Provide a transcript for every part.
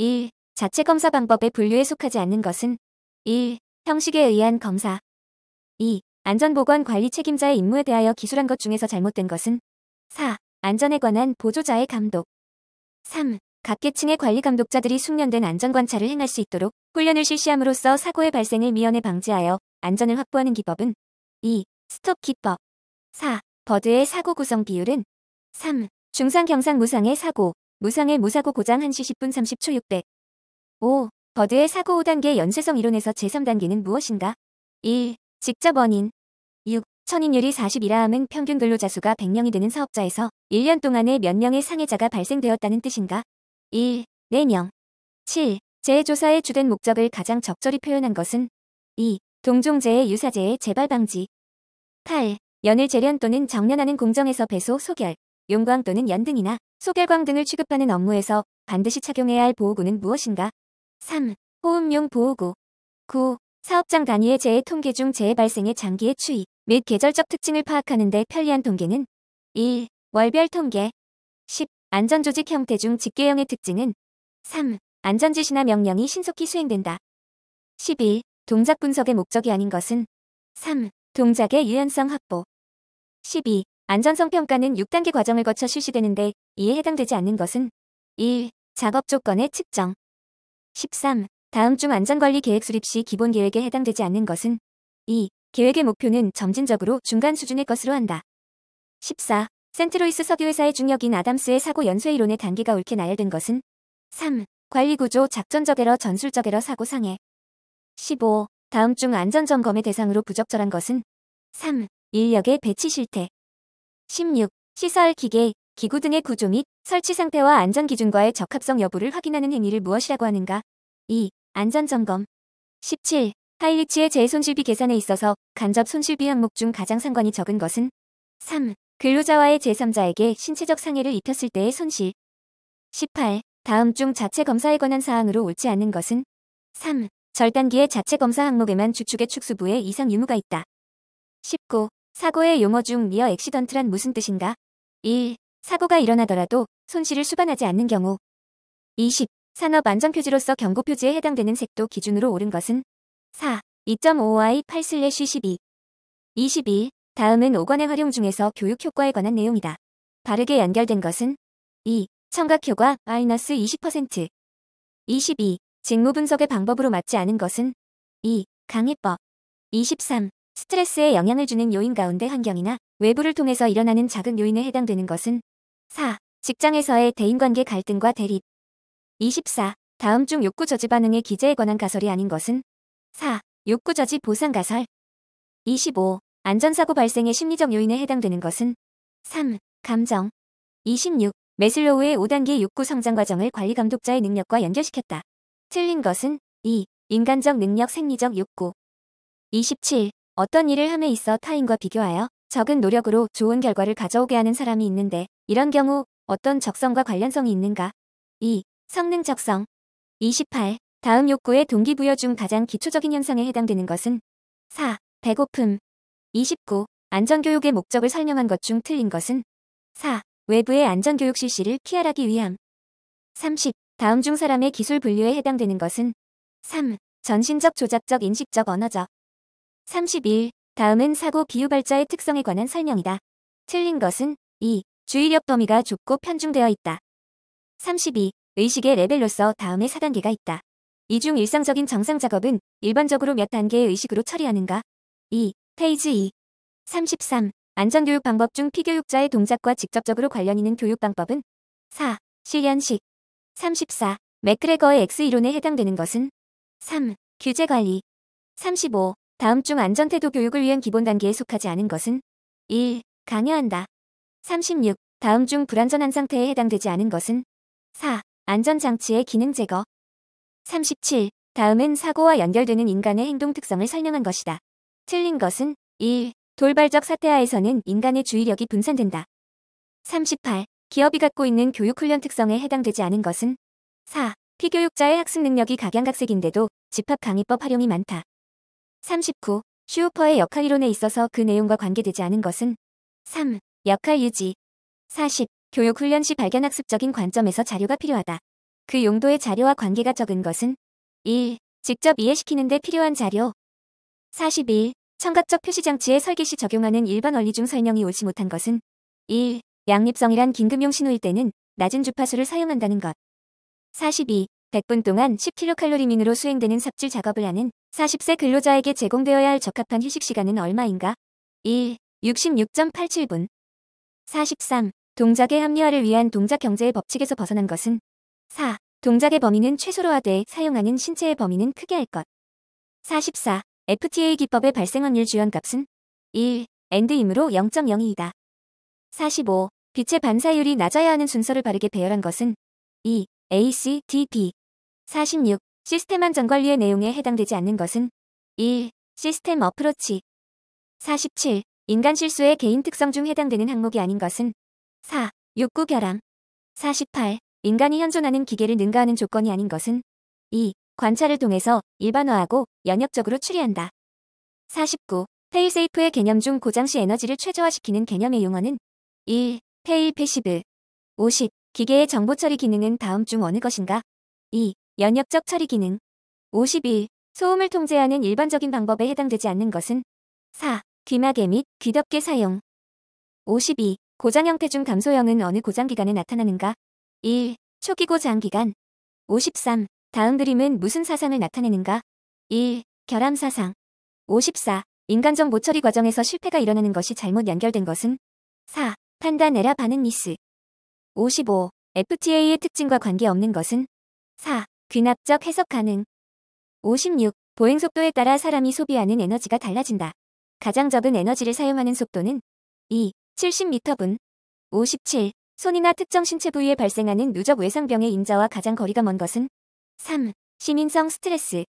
1. 자체 검사 방법의 분류에 속하지 않는 것은 1. 형식에 의한 검사 2. 안전보건 관리 책임자의 임무에 대하여 기술한 것 중에서 잘못된 것은 4. 안전에 관한 보조자의 감독 3. 각 계층의 관리 감독자들이 숙련된 안전관찰을 행할 수 있도록 훈련을 실시함으로써 사고의 발생을 미연에 방지하여 안전을 확보하는 기법은 2. 스톱 기법 4. 버드의 사고 구성 비율은 3. 중상 경상 무상의 사고 무상의 무사고 고장 1시 10분 30초 600 5. 버드의 사고 5단계 연쇄성 이론에서 제3단계는 무엇인가? 1. 직접 원인 6. 천인율이 40이라 함은 평균 근로자 수가 100명이 되는 사업자에서 1년 동안에 몇 명의 상해자가 발생되었다는 뜻인가? 1. 내명 7. 재조사의 주된 목적을 가장 적절히 표현한 것은 2. 동종제의유사제의 재발 방지 8. 연일 재련 또는 정년하는 공정에서 배소 소결 용광 또는 연등이나 소결광 등을 취급하는 업무에서 반드시 착용해야 할 보호구는 무엇인가? 3. 호흡용 보호구 9. 사업장 단위의 재해 통계 중 재해 발생의 장기의 추이 및 계절적 특징을 파악하는 데 편리한 통계는 1. 월별 통계 10. 안전조직 형태 중 직계형의 특징은 3. 안전지시나 명령이 신속히 수행된다. 11. 동작 분석의 목적이 아닌 것은 3. 동작의 유연성 확보 12. 안전성 평가는 6단계 과정을 거쳐 실시되는데 이에 해당되지 않는 것은 1. 작업 조건의 측정 13. 다음 중 안전관리 계획 수립 시 기본 계획에 해당되지 않는 것은 2. 계획의 목표는 점진적으로 중간 수준의 것으로 한다. 14. 센트로이스 석유회사의 중역인 아담스의 사고 연쇄 이론의 단계가 옳게 나열된 것은 3. 관리구조 작전적 에러 전술적 에러 사고 상해 15. 다음 중 안전점검의 대상으로 부적절한 것은 3. 인력의 배치 실태 16. 시설, 기계, 기구 등의 구조 및 설치 상태와 안전 기준과의 적합성 여부를 확인하는 행위를 무엇이라고 하는가? 2. 안전 점검. 17. 하이리치의 재손실비 계산에 있어서 간접 손실비 항목 중 가장 상관이 적은 것은 3. 근로자와의 제3자에게 신체적 상해를 입혔을 때의 손실. 18. 다음 중 자체 검사에 관한 사항으로 옳지 않은 것은 3. 절단기의 자체 검사 항목에만 주축의 축수부에 이상 유무가 있다. 19. 사고의 용어 중미어 엑시던트란 무슨 뜻인가? 1. 사고가 일어나더라도 손실을 수반하지 않는 경우 20. 산업 안전표지로서 경고표지에 해당되는 색도 기준으로 오른 것은 4. 2.5i 8-12 21. 다음은 5관의 활용 중에서 교육 효과에 관한 내용이다. 바르게 연결된 것은 2. 청각 효과 마이너스 20% 22. 직무 분석의 방법으로 맞지 않은 것은 2. 강의법 23. 스트레스에 영향을 주는 요인 가운데 환경이나 외부를 통해서 일어나는 자극 요인에 해당되는 것은 4. 직장에서의 대인관계 갈등과 대립 24. 다음 중 욕구 저지 반응의 기재에 관한 가설이 아닌 것은 4. 욕구 저지 보상 가설 25. 안전사고 발생의 심리적 요인에 해당되는 것은 3. 감정 26. 메슬로우의 5단계 욕구 성장 과정을 관리 감독자의 능력과 연결시켰다. 틀린 것은 2. 인간적 능력 생리적 욕구 27. 어떤 일을 함에 있어 타인과 비교하여 적은 노력으로 좋은 결과를 가져오게 하는 사람이 있는데 이런 경우 어떤 적성과 관련성이 있는가? 2. 성능 적성 28. 다음 욕구의 동기부여 중 가장 기초적인 현상에 해당되는 것은 4. 배고픔 29. 안전교육의 목적을 설명한 것 중 틀린 것은 4. 외부의 안전교육 실시를 키 피하기 위함 30. 다음 중 사람의 기술 분류에 해당되는 것은 3. 전신적 조작적 인식적 언어적 31. 다음은 사고 비유발자의 특성에 관한 설명이다. 틀린 것은 2. 주의력 범위가 좁고 편중되어 있다. 32. 의식의 레벨로서 다음의 4단계가 있다. 이 중 일상적인 정상 작업은 일반적으로 몇 단계의 의식으로 처리하는가? 2. 페이지 2. 33. 안전교육 방법 중 피교육자의 동작과 직접적으로 관련 있는 교육 방법은? 4. 실현식. 34. 맥그레거의 X이론에 해당되는 것은? 3. 규제관리. 35. 다음 중 안전태도 교육을 위한 기본 단계에 속하지 않은 것은 1. 강요한다. 36. 다음 중 불안전한 상태에 해당되지 않은 것은 4. 안전장치의 기능 제거 37. 다음은 사고와 연결되는 인간의 행동 특성을 설명한 것이다. 틀린 것은 1. 돌발적 사태하에서는 인간의 주의력이 분산된다. 38. 기업이 갖고 있는 교육훈련 특성에 해당되지 않은 것은 4. 피교육자의 학습 능력이 각양각색인데도 집합 강의법 활용이 많다. 39. 슈우퍼의 역할 이론에 있어서 그 내용과 관계되지 않은 것은 3. 역할 유지 40. 교육 훈련 시 발견학습적인 관점에서 자료가 필요하다. 그 용도의 자료와 관계가 적은 것은 1. 직접 이해시키는 데 필요한 자료 41. 청각적 표시장치의 설계 시 적용하는 일반 원리 중 설명이 옳지 못한 것은 1. 양립성이란 긴급용 신호일 때는 낮은 주파수를 사용한다는 것 42. 100분 동안 10kcal민으로 수행되는 삽질 작업을 하는 40세 근로자에게 제공되어야 할 적합한 휴식시간은 얼마인가? 1. 66.87분 43. 동작의 합리화를 위한 동작 경제의 법칙에서 벗어난 것은 4. 동작의 범위는 최소로화돼 사용하는 신체의 범위는 크게 할 것. 44. FTA 기법의 발생 확률 주연 값은 1. 엔드임으로 0.02이다. 45. 빛의 반사율이 낮아야 하는 순서를 바르게 배열한 것은 2. A, C, D, p 46. 시스템 안전 관리의 내용에 해당되지 않는 것은 1. 시스템 어프로치 47. 인간 실수의 개인 특성 중 해당되는 항목이 아닌 것은 4. 욕구 결함 48. 인간이 현존하는 기계를 능가하는 조건이 아닌 것은 2. 관찰을 통해서 일반화하고 연역적으로 추리한다. 49. 페일세이프의 개념 중 고장시 에너지를 최저화시키는 개념의 용어는 1. 페일 패시브 50. 기계의 정보 처리 기능은 다음 중 어느 것인가? 2. 연역적 처리 기능 52. 소음을 통제하는 일반적인 방법에 해당되지 않는 것은 4. 귀마개 및 귀덮개 사용 52. 고장 형태 중 감소형은 어느 고장 기간에 나타나는가? 1. 초기 고장 기간 53. 다음 그림은 무슨 사상을 나타내는가? 1. 결함 사상 54. 인간정보처리 과정에서 실패가 일어나는 것이 잘못 연결된 것은 4. 판단 에라 반응 미스 55. FTA의 특징과 관계없는 것은 4. 귀납적 해석 가능 56. 보행 속도에 따라 사람이 소비하는 에너지가 달라진다. 가장 적은 에너지를 사용하는 속도는 2. 70m분 57. 손이나 특정 신체 부위에 발생하는 누적 외상병의 인자와 가장 거리가 먼 것은 3. 시민성 스트레스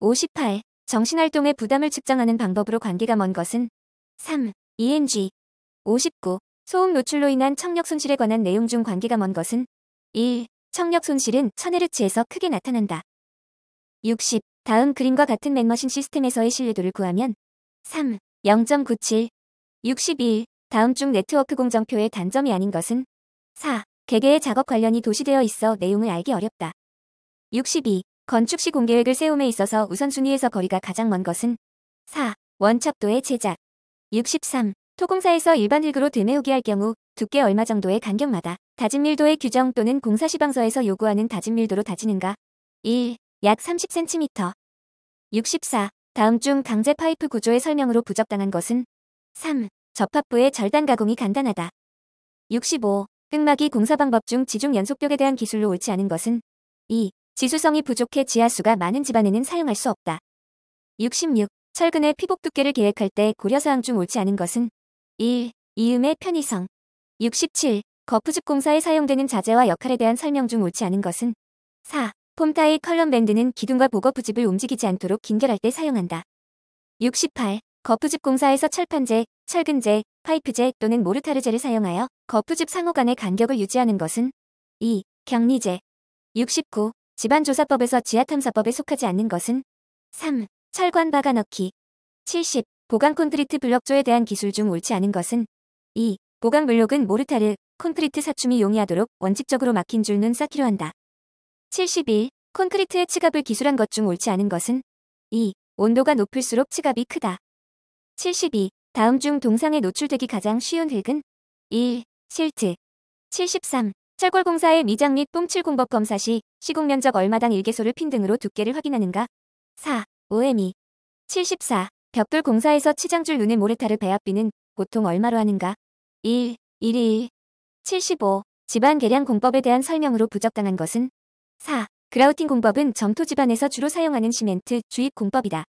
58. 정신활동의 부담을 측정하는 방법으로 관계가 먼 것은 3. ENG 59. 소음 노출로 인한 청력 손실에 관한 내용 중 관계가 먼 것은 1. 청력 손실은 1000Hz에서 크게 나타난다. 60. 다음 그림과 같은 맥머신 시스템에서의 신뢰도를 구하면 3. 0.97 61. 다음 중 네트워크 공정표의 단점이 아닌 것은 4. 개개의 작업 관련이 도시되어 있어 내용을 알기 어렵다. 62. 건축 시 공계획을 세움에 있어서 우선순위에서 거리가 가장 먼 것은 4. 원첩도의 제작 63. 토공사에서 일반 흙으로 되메우기 할 경우 두께 얼마 정도의 간격마다 다짐밀도의 규정 또는 공사시방서에서 요구하는 다짐밀도로 다지는가? 1. 약 30cm 64. 다음 중 강제 파이프 구조의 설명으로 부적당한 것은? 3. 접합부의 절단 가공이 간단하다. 65. 끝막이 공사 방법 중 지중 연속벽에 대한 기술로 옳지 않은 것은? 2. 지수성이 부족해 지하수가 많은 집안에는 사용할 수 없다. 66. 철근의 피복 두께를 계획할 때 고려사항 중 옳지 않은 것은? 1. 이음의 편의성 67. 거푸집 공사에 사용되는 자재와 역할에 대한 설명 중 옳지 않은 것은 4. 폼타이 컬럼 밴드는 기둥과 보거푸집을 움직이지 않도록 긴결할 때 사용한다. 68. 거푸집 공사에서 철판재, 철근재, 파이프재 또는 모르타르재를 사용하여 거푸집 상호 간의 간격을 유지하는 것은 2. 격리재 69. 집안조사법에서 지하탐사법에 속하지 않는 것은 3. 철관 박아넣기 70. 보강 콘크리트 블럭조에 대한 기술 중 옳지 않은 것은 2. 고강 블록은 모르타르, 콘크리트 사춤이 용이하도록 원칙적으로 막힌 줄눈 쌓기로 한다. 71. 콘크리트의 치갑을 기술한 것 중 옳지 않은 것은 2. 온도가 높을수록 치갑이 크다. 72. 다음 중 동상에 노출되기 가장 쉬운 흙은 1. 실트 73. 철골공사의 미장 및 뿜칠 공법 검사 시 시공 면적 얼마당 일개소를 핀 등으로 두께를 확인하는가? 4. OME 74. 벽돌 공사에서 치장줄 눈의 모래타르 배합비는 보통 얼마로 하는가? 1. 1 1. 75. 집안 계량 공법에 대한 설명으로 부적당한 것은 4. 그라우팅 공법은 점토 집안에서 주로 사용하는 시멘트 주입 공법이다.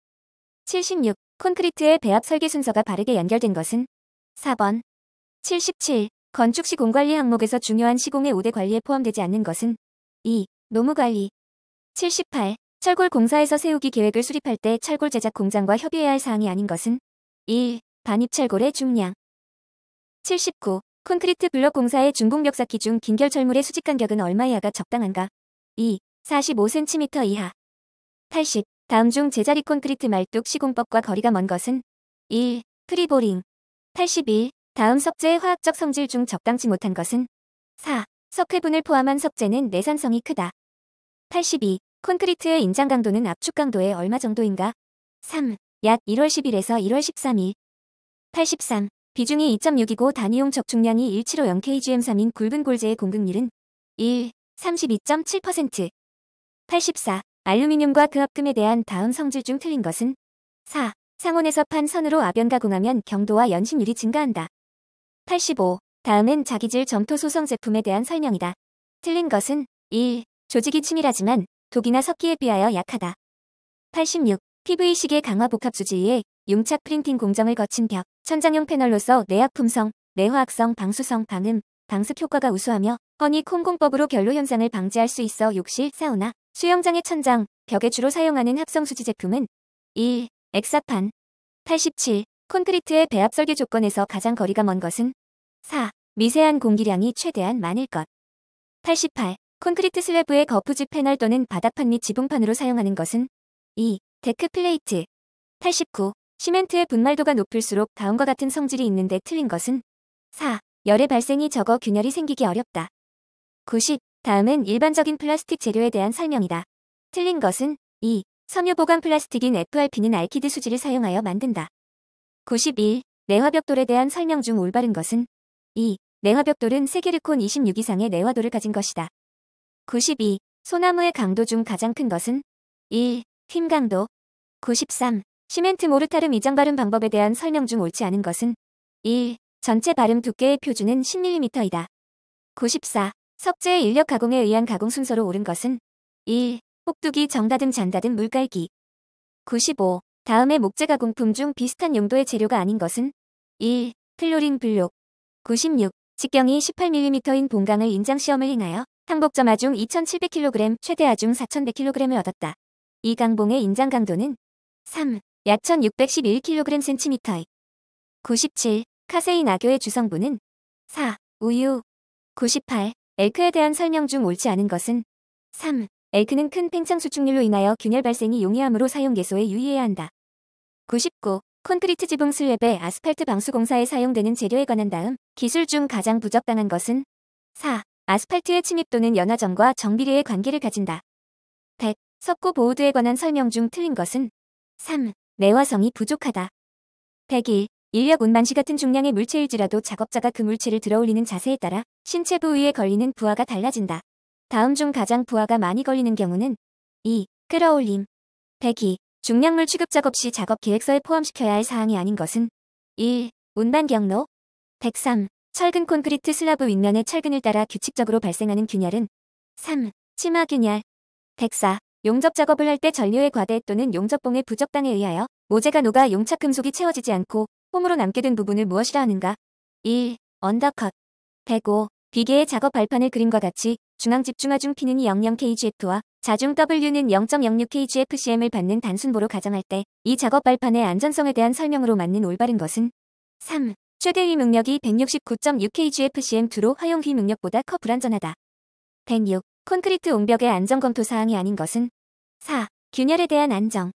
76. 콘크리트의 배합 설계 순서가 바르게 연결된 것은 4번 77. 건축 시공 관리 항목에서 중요한 시공의 5대 관리에 포함되지 않는 것은 2. 노무 관리 78. 철골 공사에서 세우기 계획을 수립할 때 철골 제작 공장과 협의해야 할 사항이 아닌 것은 1. 반입 철골의 중량 79. 콘크리트 블록 공사의 중공 벽사기중 긴결 철물의 수직 간격은 얼마 이하가 적당한가? 2. 45cm 이하. 80. 다음 중 제자리 콘크리트 말뚝 시공법과 거리가 먼 것은? 1. 프리보링. 81. 다음 석재의 화학적 성질 중 적당치 못한 것은? 4. 석회분을 포함한 석재는 내산성이 크다. 82. 콘크리트의 인장 강도는 압축 강도의 얼마 정도인가? 3. 약 1월 10일에서 1월 13일. 83. 비중이 2.6이고 단위용 적중량이 175 0kgm3인 굵은 골재의 공급률은 1. 32.7% 84. 알루미늄과 그합금에 대한 다음 성질 중 틀린 것은 4. 상온에서 판 선으로 아변 가공하면 경도와 연식률이 증가한다. 85. 다음은 자기질 점토 소성 제품에 대한 설명이다. 틀린 것은 1. 조직이 치밀하지만 독이나 석기에 비하여 약하다. 86. PV식의 강화 복합 수지에 융착 프린팅 공정을 거친 벽, 천장용 패널로서 내약 품성, 내화학성, 방수성, 방음, 방습 효과가 우수하며 허니 콩공법으로 결로 현상을 방지할 수 있어 욕실, 사우나, 수영장의 천장, 벽에 주로 사용하는 합성 수지 제품은 1. 엑사판 87. 콘크리트의 배합 설계 조건에서 가장 거리가 먼 것은 4. 미세한 공기량이 최대한 많을 것 88. 콘크리트 슬래브의 거푸집 패널 또는 바닥판 및 지붕판으로 사용하는 것은 2. 데크 플레이트 89. 시멘트의 분말도가 높을수록 다음과 같은 성질이 있는데 틀린 것은 4. 열의 발생이 적어 균열이 생기기 어렵다. 90. 다음은 일반적인 플라스틱 재료에 대한 설명이다. 틀린 것은 2. 섬유 보관 플라스틱인 FRP는 알키드 수지를 사용하여 만든다. 91. 내화벽돌에 대한 설명 중 올바른 것은 2. 내화벽돌은 세계르콘 26 이상의 내화도를 가진 것이다. 92. 소나무의 강도 중 가장 큰 것은 1. 힘 강도 93. 시멘트 모르타르 미장 바음 방법에 대한 설명 중 옳지 않은 것은 1. 전체 바름 두께의 표준은 10mm이다. 94. 석재의 인력 가공에 의한 가공 순서로 옳은 것은 1. 폭두기 정다듬 잔다듬 물갈기 95. 다음에 목재 가공품 중 비슷한 용도의 재료가 아닌 것은 1. 플로린 블록 96. 직경이 18mm인 본강을 인장시험을 행하여 항복점 화중 2700kg, 최대 하중 4100kg을 얻었다. 이 강봉의 인장 강도는 3. 약 1611kg/cm 97. 카세인 악교의 주성분은 4. 우유 98. 엘크에 대한 설명 중 옳지 않은 것은 3. 엘크는 큰 팽창 수축률로 인하여 균열 발생이 용이하므로 사용 개소에 유의해야 한다. 99. 콘크리트 지붕 슬랩에 아스팔트 방수 공사에 사용되는 재료에 관한 다음 기술 중 가장 부적당한 것은 4. 아스팔트의 침입 또는 연화점과 정비례의 관계를 가진다. 100. 석고 보호드에 관한 설명 중 틀린 것은 3. 내화성이 부족하다. 101. 인력 운만시 같은 중량의 물체일지라도 작업자가 그 물체를 들어올리는 자세에 따라 신체 부위에 걸리는 부하가 달라진다. 다음 중 가장 부하가 많이 걸리는 경우는 2. 끌어올림 102. 중량물 취급 작업 시 작업 계획서에 포함시켜야 할 사항이 아닌 것은 1. 운반 경로 103. 철근 콘크리트 슬라브 윗면의 철근을 따라 규칙적으로 발생하는 균열은 3. 치마 균열 104. 용접 작업을 할 때 전류의 과대 또는 용접봉의 부적당에 의하여 모재가 녹아 용착 금속이 채워지지 않고 홈으로 남게 된 부분을 무엇이라 하는가? 1. 언더컷 105. 비계의 작업 발판을 그림과 같이 중앙 집중하중 P는 00kgf와 자중 W는 0.06kgfcm을 받는 단순보로 가정할 때 이 작업 발판의 안전성에 대한 설명으로 맞는 올바른 것은 3. 최대 휘 능력이 169.6kgfcm2로 화용 휘 능력보다 커 불안전하다. 106. 콘크리트 옹벽의 안전검토 사항이 아닌 것은 4. 균열에 대한 안정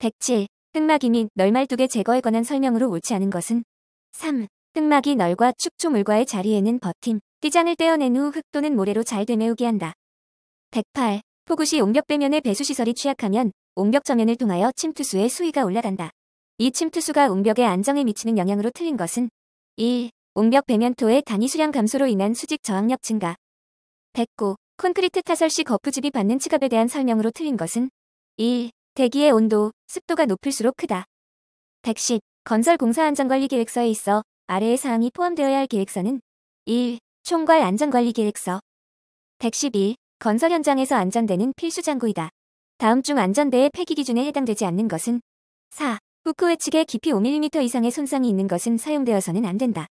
107. 흑막이 및 널말뚝의 제거에 관한 설명으로 옳지 않은 것은 3. 흑막이 널과 축초물과의 자리에는 버팀, 띠장을 떼어낸 후 흙 또는 모래로 잘 되메우게 한다. 108. 포구시 옹벽 배면의 배수시설이 취약하면 옹벽 저면을 통하여 침투수의 수위가 올라간다. 이 침투수가 옹벽의 안정에 미치는 영향으로 틀린 것은 1. 옹벽 배면토의 단위 수량 감소로 인한 수직 저항력 증가 109. 콘크리트 타설 시 거푸집이 받는 지갑에 대한 설명으로 틀린 것은 1. 대기의 온도, 습도가 높을수록 크다. 110. 건설공사 안전관리계획서에 있어 아래의 사항이 포함되어야 할 계획서는 1. 총괄 안전관리계획서 111. 건설 현장에서 안전대는 필수 장구이다. 다음 중 안전대의 폐기 기준에 해당되지 않는 것은 4. 후크 외측에 깊이 5mm 이상의 손상이 있는 것은 사용되어서는 안 된다.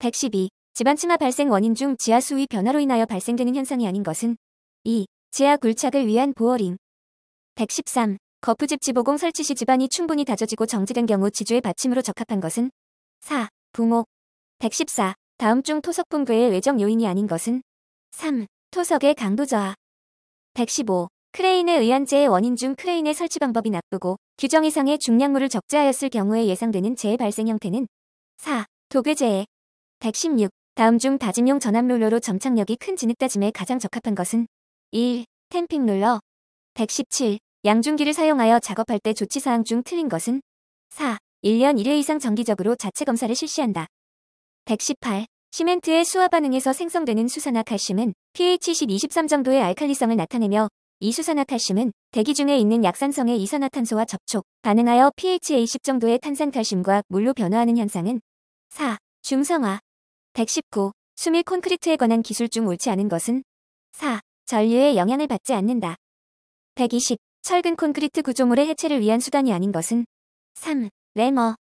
112. 지안침마 발생 원인 중 지하 수위 변화로 인하여 발생되는 현상이 아닌 것은 2. 지하 굴착을 위한 보어링 113. 거푸집 지보공 설치 시 집안이 충분히 다져지고 정지된 경우 지주의 받침으로 적합한 것은 4. 부목 114. 다음 중 토석 붕괴의 외적 요인이 아닌 것은 3. 토석의 강도 저하 115. 크레인에 의한 재해 원인 중 크레인의 설치 방법이 나쁘고 규정 이상의 중량물을 적재하였을 경우에 예상되는 재해 발생 형태는 4. 도괴 재해 116. 다음 중다짐용 전압롤러로 점착력이 큰 진흙다짐에 가장 적합한 것은 1. 캠핑롤러 117. 양중기를 사용하여 작업할 때 조치사항 중 틀린 것은 4. 1년 1회 이상 정기적으로 자체 검사를 실시한다. 118. 시멘트의 수화 반응에서 생성되는 수산화 칼슘은 pH 10-23 정도의 알칼리성을 나타내며 이 수산화 칼슘은 대기 중에 있는 약산성의 이산화탄소와 접촉, 반응하여 pH 20 정도의 탄산칼슘과 물로 변화하는 현상은 4. 중성화, 119. 수밀 콘크리트에 관한 기술 중 옳지 않은 것은 4. 전류에 영향을 받지 않는다. 120. 철근 콘크리트 구조물의 해체를 위한 수단이 아닌 것은 3. 레머,